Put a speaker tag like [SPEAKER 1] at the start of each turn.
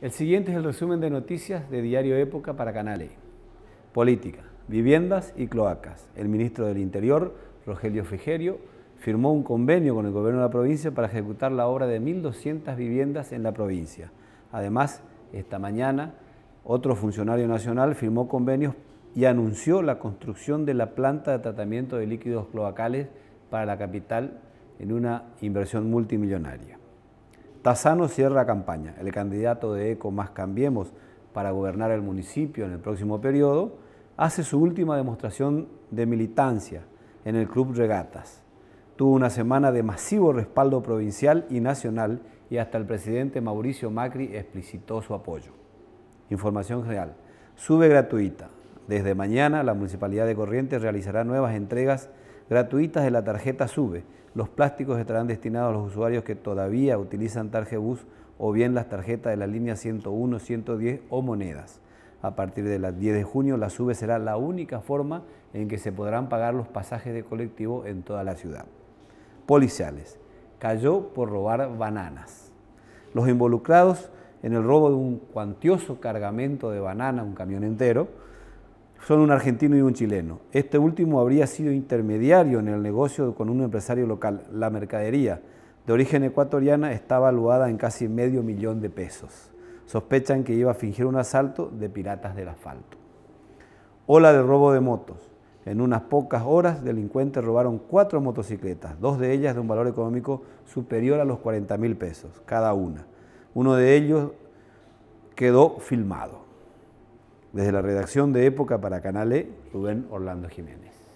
[SPEAKER 1] El siguiente es el resumen de noticias de Diario Época para Canal E. Política, viviendas y cloacas. El ministro del Interior, Rogelio Figerio, firmó un convenio con el gobierno de la provincia para ejecutar la obra de 1.200 viviendas en la provincia. Además, esta mañana, otro funcionario nacional firmó convenios y anunció la construcción de la planta de tratamiento de líquidos cloacales para la capital en una inversión multimillonaria. Tazano cierra campaña. El candidato de ECO más Cambiemos para gobernar el municipio en el próximo periodo hace su última demostración de militancia en el Club Regatas. Tuvo una semana de masivo respaldo provincial y nacional y hasta el presidente Mauricio Macri explicitó su apoyo. Información real. Sube gratuita. Desde mañana la Municipalidad de Corrientes realizará nuevas entregas gratuitas de la tarjeta SUBE los plásticos estarán destinados a los usuarios que todavía utilizan Tarjebus o bien las tarjetas de la línea 101, 110 o monedas. A partir de 10 de junio, la SUBE será la única forma en que se podrán pagar los pasajes de colectivo en toda la ciudad. Policiales. Cayó por robar bananas. Los involucrados en el robo de un cuantioso cargamento de banana, un camión entero, son un argentino y un chileno. Este último habría sido intermediario en el negocio con un empresario local. La mercadería, de origen ecuatoriana, está valuada en casi medio millón de pesos. Sospechan que iba a fingir un asalto de piratas del asfalto. Ola de robo de motos. En unas pocas horas, delincuentes robaron cuatro motocicletas, dos de ellas de un valor económico superior a los 40 mil pesos cada una. Uno de ellos quedó filmado. Desde la redacción de Época para Canale, Rubén Orlando Jiménez.